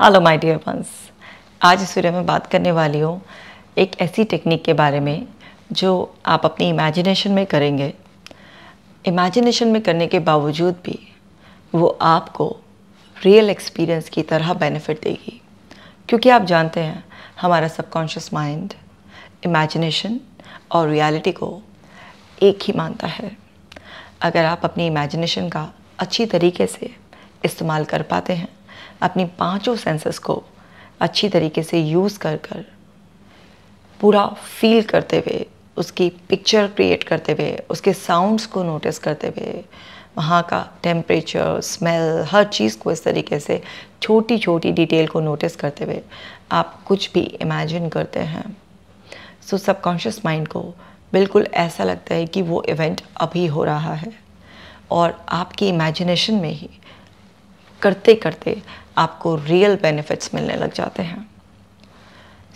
hello my dear ones आज इस video में बात करने वाली हूँ एक ऐसी टेक्निक के बारे में जो आप अपनी इमेजिनेशन में करेंगे इमेजिनेशन में करने के बावजूद भी वो आपको रियल एक्सपीरियंस की तरह बेनिफिट देगी क्योंकि आप जानते हैं हमारा सबकॉन्शियस माइंड इमेजिनेशन और रियलिटी को एक ही मानता है अगर आप अपनी इमेजिनेशन का अच्छी तरीके से इस्तेमाल कर पाते हैं अपनी पांचों सेंसेस को अच्छी तरीके से यूज़ कर कर पूरा फील करते हुए उसकी पिक्चर क्रिएट करते हुए उसके साउंड्स को नोटिस करते हुए वहाँ का टेम्परेचर स्मेल हर चीज़ को इस तरीके से छोटी छोटी डिटेल को नोटिस करते हुए आप कुछ भी इमेजिन करते हैं सो सबकॉन्शियस माइंड को बिल्कुल ऐसा लगता है कि वो इवेंट अभी हो रहा है और आपकी इमेजिनेशन में ही करते करते आपको रियल बेनिफिट्स मिलने लग जाते हैं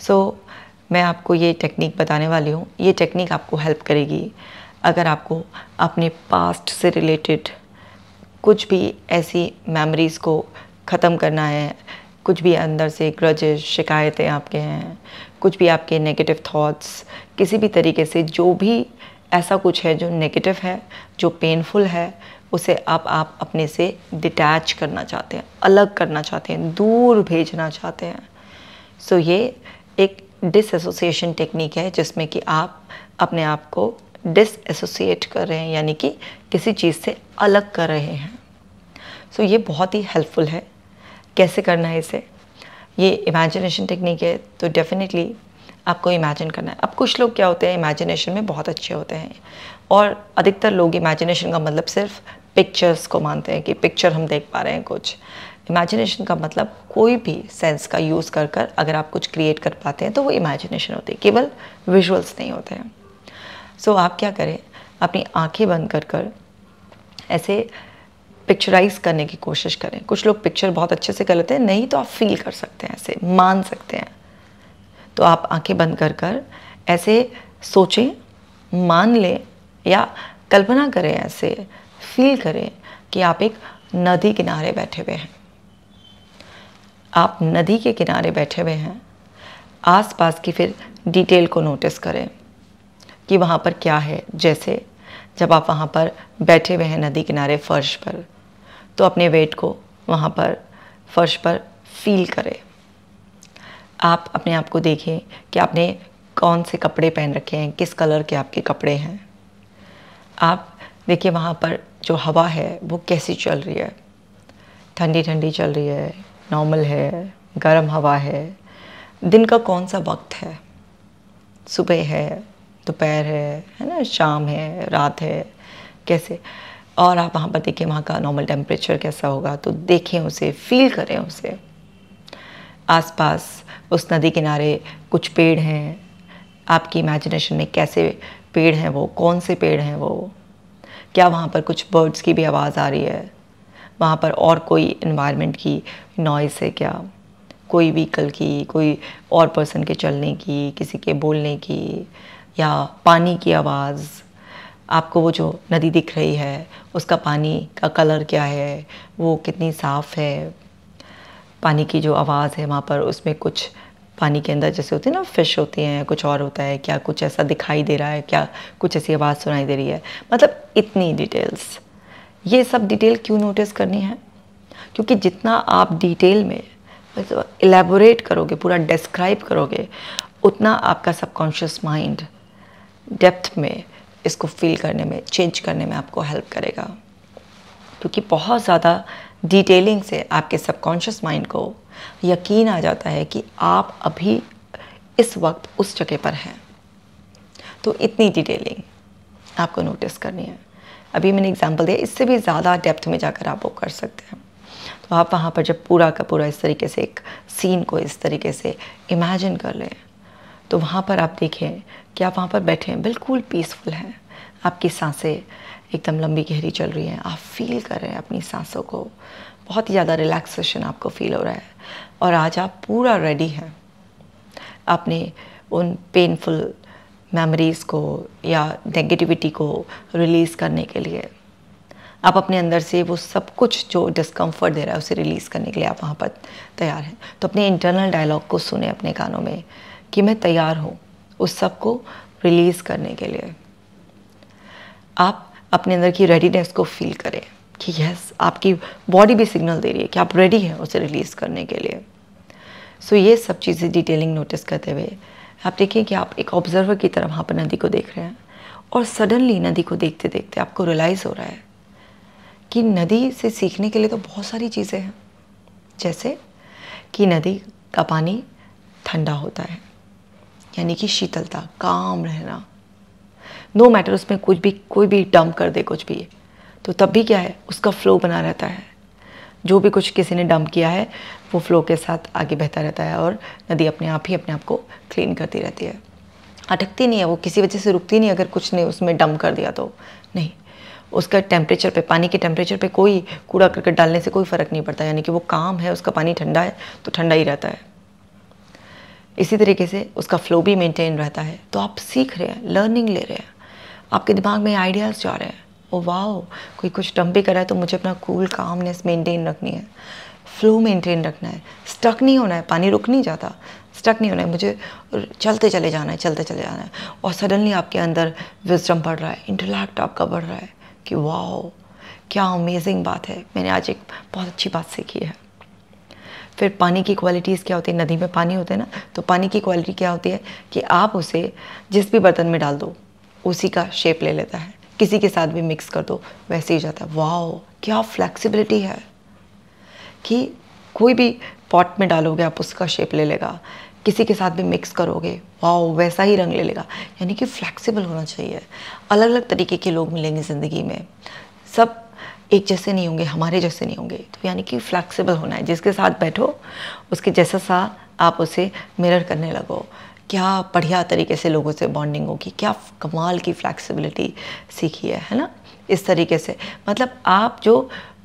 सो so, मैं आपको ये टेक्निक बताने वाली हूँ ये टेक्निक आपको हेल्प करेगी अगर आपको अपने पास्ट से रिलेटेड कुछ भी ऐसी मेमोरीज़ को ख़त्म करना है कुछ भी अंदर से ग्रज शिकायतें आपके हैं कुछ भी आपके नेगेटिव थॉट्स किसी भी तरीके से जो भी ऐसा कुछ है जो नेगेटिव है जो पेनफुल है उसे आप आप अपने से डिटैच करना चाहते हैं अलग करना चाहते हैं दूर भेजना चाहते हैं सो so, ये एक डिसोसिएशन टेक्निक है जिसमें कि आप अपने आप को डिसोसिएट कर रहे हैं यानी कि किसी चीज़ से अलग कर रहे हैं सो so, ये बहुत ही हेल्पफुल है कैसे करना है इसे ये इमेजिनेशन टेक्निक है तो डेफिनेटली आपको इमेजिन करना है अब कुछ लोग क्या होते हैं इमेजिनेशन में बहुत अच्छे होते हैं और अधिकतर लोग इमेजिनेशन का मतलब सिर्फ पिक्चर्स को मानते हैं कि पिक्चर हम देख पा रहे हैं कुछ इमेजिनेशन का मतलब कोई भी सेंस का यूज़ कर कर अगर आप कुछ क्रिएट कर पाते हैं तो वो इमेजिनेशन होती है केवल विजुअल्स नहीं होते हैं सो so, आप क्या करें अपनी आंखें बंद कर कर ऐसे पिक्चराइज करने की कोशिश करें कुछ लोग पिक्चर बहुत अच्छे से कर लेते हैं नहीं तो आप फील कर सकते हैं ऐसे मान सकते हैं तो आप आंखें बंद कर कर ऐसे सोचें मान लें या कल्पना करें ऐसे फील करें कि आप एक नदी किनारे बैठे हुए हैं आप नदी के किनारे बैठे हुए हैं आसपास की फिर डिटेल को नोटिस करें कि वहाँ पर क्या है जैसे जब आप वहाँ पर बैठे हुए हैं नदी किनारे फ़र्श पर तो अपने वेट को वहाँ पर फ़र्श पर फील करें आप अपने आप को देखें कि आपने कौन से कपड़े पहन रखे हैं किस कलर के आपके कपड़े हैं आप देखिए वहाँ पर जो हवा है वो कैसी चल रही है ठंडी ठंडी चल रही है नॉर्मल है गर्म हवा है दिन का कौन सा वक्त है सुबह है दोपहर है है ना शाम है रात है कैसे और आप वहाँ पर देखें वहाँ का नॉर्मल टेम्परेचर कैसा होगा तो देखें उसे फील करें उसे आसपास उस नदी किनारे कुछ पेड़ हैं आपकी इमेजिनेशन में कैसे पेड़ हैं वो कौन से पेड़ हैं वो क्या वहाँ पर कुछ बर्ड्स की भी आवाज़ आ रही है वहाँ पर और कोई इन्वायरमेंट की नॉइस है क्या कोई व्हीकल की कोई और पर्सन के चलने की किसी के बोलने की या पानी की आवाज़ आपको वो जो नदी दिख रही है उसका पानी का कलर क्या है वो कितनी साफ़ है पानी की जो आवाज़ है वहाँ पर उसमें कुछ पानी के अंदर जैसे होते हैं ना फिश होती हैं कुछ और होता है क्या कुछ ऐसा दिखाई दे रहा है क्या कुछ ऐसी आवाज़ सुनाई दे रही है मतलब इतनी डिटेल्स ये सब डिटेल क्यों नोटिस करनी है क्योंकि जितना आप डिटेल में एलेबोरेट मतलब करोगे पूरा डिस्क्राइब करोगे उतना आपका सबकॉन्शियस माइंड डेप्थ में इसको फील करने में चेंज करने में आपको हेल्प करेगा क्योंकि बहुत ज़्यादा डिटेलिंग से आपके सबकॉन्शियस माइंड को यकीन आ जाता है कि आप अभी इस वक्त उस जगह पर हैं तो इतनी डिटेलिंग आपको नोटिस करनी है अभी मैंने एग्जांपल दिया इससे भी ज़्यादा डेप्थ में जाकर आप वो कर सकते हैं तो आप वहाँ पर जब पूरा का पूरा इस तरीके से एक सीन को इस तरीके से इमेजिन कर लें तो वहाँ पर आप देखें कि आप वहाँ पर बैठे हैं बिल्कुल पीसफुल हैं आपकी सांसें एकदम लंबी गहरी चल रही हैं आप फील कर रहे हैं अपनी सांसों को बहुत ही ज़्यादा रिलैक्सेशन आपको फील हो रहा है और आज आप पूरा रेडी हैं अपने उन पेनफुल मेमोरीज़ को या नेगेटिविटी को रिलीज़ करने के लिए आप अपने अंदर से वो सब कुछ जो डिस्कम्फर्ट दे रहा है उसे रिलीज़ करने के लिए आप वहाँ पर तैयार हैं तो अपने इंटरनल डायलॉग को सुने अपने कानों में कि मैं तैयार हूँ उस सब को रिलीज़ करने के लिए आप अपने अंदर की रेडीनेस को फील करें कि यस आपकी बॉडी भी सिग्नल दे रही है कि आप रेडी हैं उसे रिलीज़ करने के लिए सो so, ये सब चीज़ें डिटेलिंग नोटिस करते हुए आप देखिए कि आप एक ऑब्जर्वर की तरह वहाँ पर नदी को देख रहे हैं और सडनली नदी को देखते देखते आपको रियलाइज़ हो रहा है कि नदी से सीखने के लिए तो बहुत सारी चीज़ें हैं जैसे कि नदी का पानी ठंडा होता है यानी कि शीतलता काम रहना नो no मैटर उसमें कुछ भी कोई भी डंप कर दे कुछ भी तो तब भी क्या है उसका फ्लो बना रहता है जो भी कुछ किसी ने डंप किया है वो फ्लो के साथ आगे बहता रहता है और नदी अपने आप ही अपने आप को क्लीन करती रहती है अटकती नहीं है वो किसी वजह से रुकती नहीं अगर कुछ ने उसमें डंप कर दिया तो नहीं उसका टेम्परेचर पे पानी के टेम्परेचर पे कोई कूड़ा करकट डालने से कोई फ़र्क नहीं पड़ता यानी कि वो काम है उसका पानी ठंडा है तो ठंडा ही रहता है इसी तरीके से उसका फ्लो भी मेंटेन रहता है तो आप सीख रहे हैं लर्निंग ले रहे हैं आपके दिमाग में आइडियाज़ जा रहे हैं ओ oh, वाह कोई कुछ डंप भी कर रहा है तो मुझे अपना कूल कामनेस मेंटेन रखनी है फ्लो मेंटेन रखना है स्टक नहीं होना है पानी रुक नहीं जाता स्टक नहीं होना है मुझे चलते चले जाना है चलते चले जाना है और सडनली आपके अंदर विजडम बढ़ रहा है इंटलैक्ट आपका बढ़ रहा है कि वाह क्या अमेजिंग बात है मैंने आज एक बहुत अच्छी बात सीखी है फिर पानी की क्वालिटीज़ क्या होती है नदी में पानी होता है ना तो पानी की क्वालिटी क्या होती है कि आप उसे जिस भी बर्तन में डाल दो उसी का शेप ले लेता है किसी के साथ भी मिक्स कर दो वैसे ही जाता है वाह क्या फ्लैक्सीबिलिटी है कि कोई भी पॉट में डालोगे आप उसका शेप ले लेगा किसी के साथ भी मिक्स करोगे वाह वैसा ही रंग ले लेगा यानी कि फ्लैक्सीबल होना चाहिए अलग अलग तरीके के लोग मिलेंगे ज़िंदगी में सब एक जैसे नहीं होंगे हमारे जैसे नहीं होंगे तो यानी कि फ्लैक्सीबल होना है जिसके साथ बैठो उसके जैसा सा आप उसे मिरर करने लगो क्या बढ़िया तरीके से लोगों से बॉन्डिंग होगी क्या कमाल की फ्लैक्सिबिलिटी सीखी है है ना इस तरीके से मतलब आप जो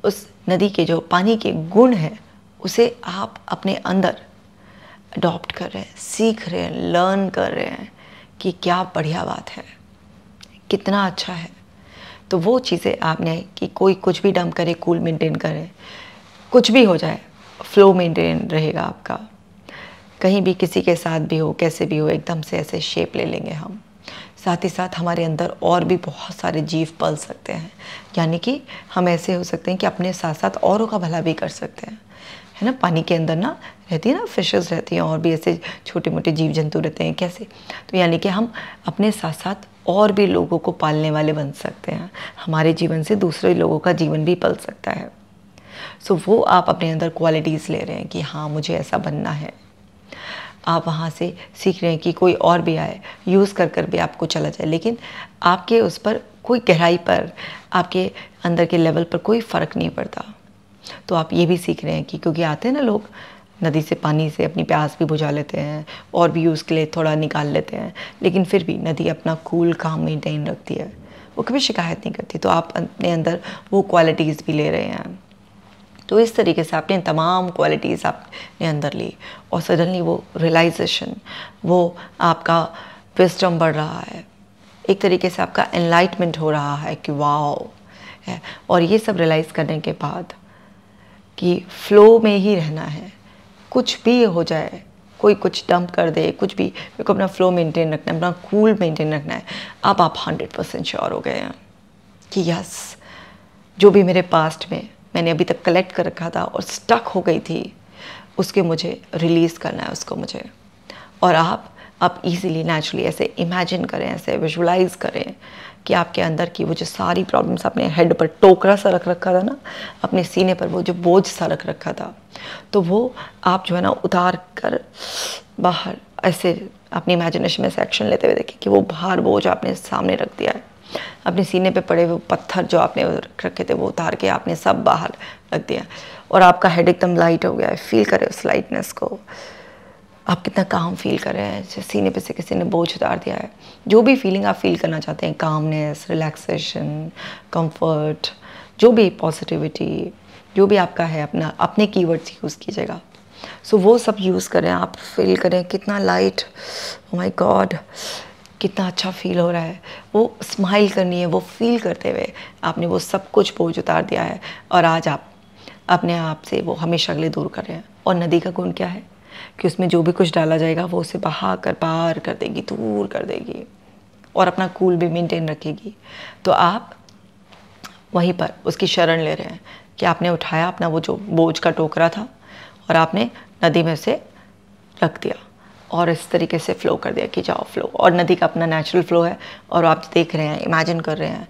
उस नदी के जो पानी के गुण हैं उसे आप अपने अंदर अडॉप्ट कर रहे हैं सीख रहे हैं लर्न कर रहे हैं कि क्या बढ़िया बात है कितना अच्छा है तो वो चीज़ें आपने कि कोई कुछ भी डम करे कूल मेंटेन करे कुछ भी हो जाए फ्लो मेंटेन रहेगा आपका कहीं भी किसी के साथ भी हो कैसे भी हो एकदम से ऐसे शेप ले लेंगे हम साथ ही साथ हमारे अंदर और भी बहुत सारे जीव पल सकते हैं यानी कि हम ऐसे हो सकते हैं कि अपने साथ साथ औरों का भला भी कर सकते हैं है ना पानी के अंदर ना रहती है ना फिशेस रहती हैं और भी ऐसे छोटे मोटे जीव जंतु रहते हैं कैसे तो यानी कि हम अपने साथ साथ और भी लोगों को पालने वाले बन सकते हैं हमारे जीवन से दूसरे लोगों का जीवन भी पल सकता है सो so, वो आप अपने अंदर क्वालिटीज़ ले रहे हैं कि हाँ मुझे ऐसा बनना है आप वहाँ से सीख रहे हैं कि कोई और भी आए यूज़ कर कर भी आपको चला जाए लेकिन आपके उस पर कोई गहराई पर आपके अंदर के लेवल पर कोई फ़र्क नहीं पड़ता तो आप ये भी सीख रहे हैं कि क्योंकि आते हैं ना लोग नदी से पानी से अपनी प्यास भी बुझा लेते हैं और भी यूज़ के लिए थोड़ा निकाल लेते हैं लेकिन फिर भी नदी अपना कूल काम मेंटेन रखती है वो कभी शिकायत नहीं करती तो आप अपने अंदर वो क्वालिटीज़ भी ले रहे हैं तो इस तरीके से आपने तमाम क्वालिटीज़ आपने अंदर ली और सडनली वो रियलाइजेशन वो आपका विस्टम बढ़ रहा है एक तरीके से आपका एनलाइटमेंट हो रहा है कि वाओ है और ये सब रियलाइज़ करने के बाद कि फ्लो में ही रहना है कुछ भी हो जाए कोई कुछ डंप कर दे कुछ भी मेरे को अपना फ्लो मेंटेन रखना है अपना कूल मेंटेन रखना है अब आप हंड्रेड परसेंट श्योर हो गए हैं कि यस जो भी मेरे पास्ट में मैंने अभी तक कलेक्ट कर रखा था और स्टक हो गई थी उसके मुझे रिलीज़ करना है उसको मुझे और आप अब इजीली नेचुरली ऐसे इमेजिन करें ऐसे विजुलाइज करें कि आपके अंदर की वो जो सारी प्रॉब्लम्स अपने हेड पर टोकरा सा रख रखा था ना अपने सीने पर वो जो बोझ सा रख रखा था तो वो आप जो है ना उतार कर बाहर ऐसे अपनी इमेजिनेशन में से एक्शन लेते हुए देखें कि वो भार बोझ आपने सामने रख दिया है अपने सीने पे पड़े हुए पत्थर जो आपने रखे थे वो उतार के आपने सब बाहर रख दिया और आपका हेड एकदम लाइट हो गया है फील करें उस लाइटनेस को आप कितना काम फील कर रहे हैं सीने पे से किसी ने बोझ उतार दिया है जो भी फीलिंग आप फील करना चाहते हैं कामनेस रिलैक्सेशन कंफर्ट जो भी पॉजिटिविटी जो भी आपका है अपना अपने कीवर्ड्स यूज़ कीजिएगा सो so, वो सब यूज़ करें आप फील करें कितना लाइट माय गॉड कितना अच्छा फील हो रहा है वो स्माइल करनी है वो फील करते हुए आपने वो सब कुछ बोझ उतार दिया है और आज आप अपने आप से वो हमेशा अगले दूर कर रहे हैं और नदी का गुण क्या है कि उसमें जो भी कुछ डाला जाएगा वो उसे बहा कर पार कर देगी दूर कर देगी और अपना कूल भी मेंटेन रखेगी तो आप वहीं पर उसकी शरण ले रहे हैं कि आपने उठाया अपना वो जो बोझ का टोकरा था और आपने नदी में उसे रख दिया और इस तरीके से फ़्लो कर दिया कि जाओ फ्लो और नदी का अपना नेचुरल फ़्लो है और आप देख रहे हैं इमेजिन कर रहे हैं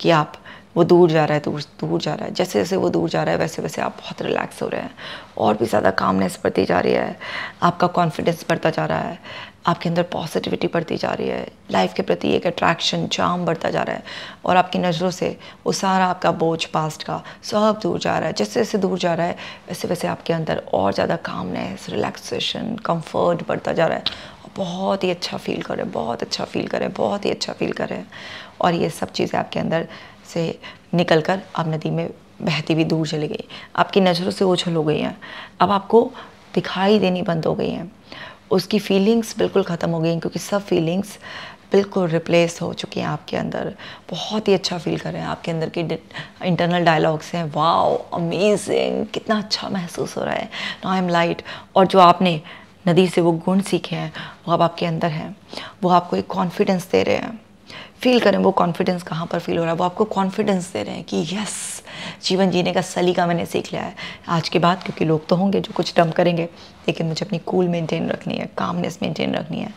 कि आप वो दूर जा रहा है दूर दूर जा रहा है जैसे जैसे वो दूर जा रहा है वैसे वैसे आप बहुत रिलैक्स हो रहे हैं और भी ज़्यादा कामनेस बढ़ती जा रही है आपका कॉन्फिडेंस बढ़ता जा रहा है आपके अंदर पॉजिटिविटी बढ़ती जा रही है लाइफ के प्रति एक अट्रैक्शन चाम बढ़ता जा रहा है और आपकी नज़रों से वो सारा आपका बोझ पास्ट का सब दूर जा रहा है जैसे जैसे दूर जा रहा है वैसे वैसे आपके अंदर और ज़्यादा कामनेस रिलैक्सेशन कम्फर्ट बढ़ता जा रहा है बहुत ही अच्छा फील करें बहुत अच्छा फील करें बहुत ही अच्छा फील करें और ये सब चीज़ें आपके अंदर से निकलकर आप नदी में बहती हुई दूर चली गई आपकी नज़रों से ओझल हो गई हैं अब आपको दिखाई देनी बंद हो गई हैं उसकी फीलिंग्स बिल्कुल ख़त्म हो गई हैं क्योंकि सब फीलिंग्स बिल्कुल रिप्लेस हो चुकी हैं आपके अंदर बहुत ही अच्छा फील कर रहे हैं आपके अंदर के इंटरनल डायलॉग्स हैं वाओ अमेजिंग कितना अच्छा महसूस हो रहा है नो आई एम लाइट और जो आपने नदी से वो गुण सीखे हैं वो अब आपके अंदर हैं वो आपको एक कॉन्फिडेंस दे रहे हैं फील करें वो कॉन्फिडेंस कहाँ पर फील हो रहा है वो आपको कॉन्फिडेंस दे रहे हैं कि यस जीवन जीने का सलीका मैंने सीख लिया है आज के बाद क्योंकि लोग तो होंगे जो कुछ डम करेंगे लेकिन मुझे अपनी कूल मेंटेन रखनी है कामनेस मेंटेन रखनी है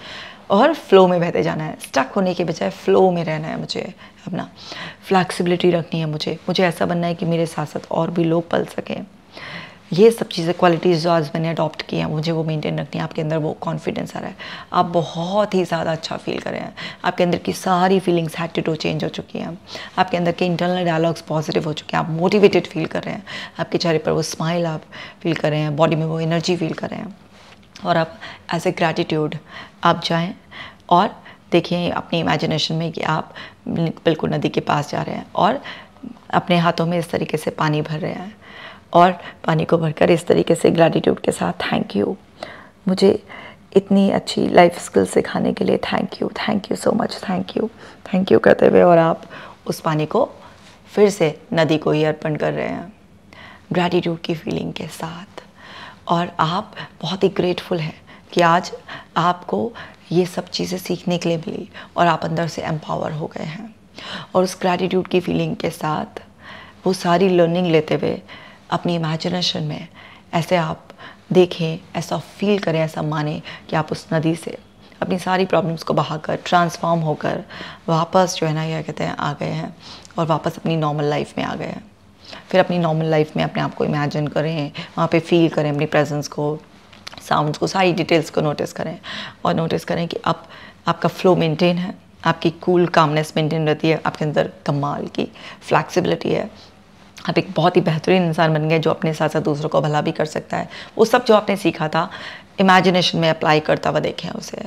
और फ्लो में बहते जाना है स्टक होने के बजाय फ्लो में रहना है मुझे अपना फ्लैक्सिबिलिटी रखनी है मुझे मुझे ऐसा बनना है कि मेरे साथ साथ और भी लोग पल सकें ये सब चीज़ें क्वालिटीज़ जो आज मैंने अडॉप्ट की हैं मुझे वो मेंटेन रखनी है आपके अंदर वो कॉन्फिडेंस आ रहा है आप बहुत ही ज़्यादा अच्छा फील कर रहे हैं आपके अंदर की सारी फीलिंग्स हैटिट्यूड चेंज हो चुकी हैं आपके अंदर के इंटरनल डायलॉग्स पॉजिटिव हो चुके हैं आप मोटिवेटेड फील कर रहे हैं आपके चेहरे पर वो स्माइल आप फील कर रहे हैं बॉडी में वो एनर्जी फील कर रहे हैं और आप एज ए ग्रैटिट्यूड आप जाएँ और देखिए अपनी इमेजिनेशन में कि आप बिल्कुल नदी के पास जा रहे हैं और अपने हाथों में इस तरीके से पानी भर रहे हैं और पानी को भरकर इस तरीके से ग्रैटिट्यूड के साथ थैंक यू मुझे इतनी अच्छी लाइफ स्किल सिखाने के लिए thank you thank you so much thank you thank you कहते हुए और आप उस पानी को फिर से नदी को ही अर्पण कर रहे हैं ग्रैटिट्यूड की फीलिंग के साथ और आप बहुत ही ग्रेटफुल हैं कि आज आपको ये सब चीज़ें सीखने के लिए मिली और आप अंदर से एम्पावर हो गए हैं और उस ग्रैटिट्यूड की फीलिंग के साथ वो सारी लर्निंग लेते हुए अपनी इमेजिनेशन में ऐसे आप देखें ऐसा फील करें ऐसा माने कि आप उस नदी से अपनी सारी प्रॉब्लम्स को बहाकर ट्रांसफॉर्म होकर वापस जो है ना क्या कहते हैं आ गए हैं और वापस अपनी नॉर्मल लाइफ में आ गए हैं फिर अपनी नॉर्मल लाइफ में अपने आप को इमेजिन करें वहाँ पे फील करें अपनी प्रेजेंस को साउंड्स को सारी डिटेल्स को नोटिस करें और नोटिस करें कि आप आपका फ्लो मेंटेन है आपकी कूल कामनेस मेंटेन रहती है आपके अंदर कमाल की फ्लैक्सिबिलिटी है आप एक बहुत ही बेहतरीन इंसान बन गए जो अपने साथ साथ दूसरों को भला भी कर सकता है वो सब जो आपने सीखा था इमेजिनेशन में अप्लाई करता हुआ देखें उसे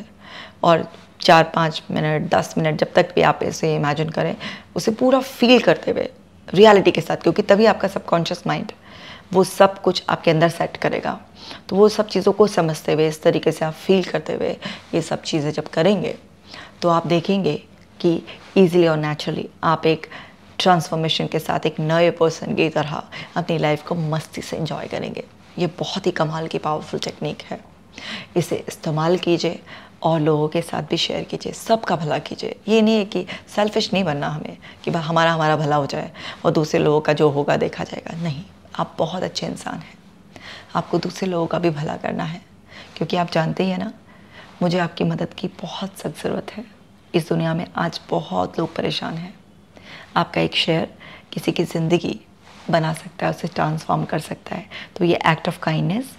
और चार पाँच मिनट दस मिनट जब तक भी आप इसे इमेजिन करें उसे पूरा फील करते हुए रियलिटी के साथ क्योंकि तभी आपका सबकॉन्शियस माइंड वो सब कुछ आपके अंदर सेट करेगा तो वो सब चीज़ों को समझते हुए इस तरीके से आप फील करते हुए ये सब चीज़ें जब करेंगे तो आप देखेंगे कि ईजिली और नेचुरली आप एक ट्रांसफॉर्मेशन के साथ एक नए पर्सन की तरह अपनी लाइफ को मस्ती से इंजॉय करेंगे ये बहुत ही कमाल की पावरफुल टेक्निक है इसे इस्तेमाल कीजिए और लोगों के साथ भी शेयर कीजिए सबका भला कीजिए ये नहीं है कि सेल्फिश नहीं बनना हमें कि भाई हमारा हमारा भला हो जाए और दूसरे लोगों का जो होगा देखा जाएगा नहीं आप बहुत अच्छे इंसान हैं आपको दूसरे लोगों का भी भला करना है क्योंकि आप जानते ही हैं ना मुझे आपकी मदद की बहुत सख्त ज़रूरत है इस दुनिया में आज बहुत लोग परेशान हैं आपका एक शेयर किसी की ज़िंदगी बना सकता है उसे ट्रांसफॉर्म कर सकता है तो ये एक्ट ऑफ काइंडनेस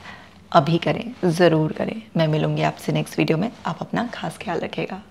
अभी करें ज़रूर करें मैं मिलूँगी आपसे नेक्स्ट वीडियो में आप अपना खास ख्याल रखेगा